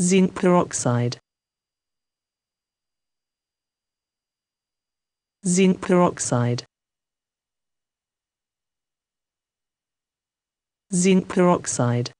zinc peroxide zinc peroxide zinc peroxide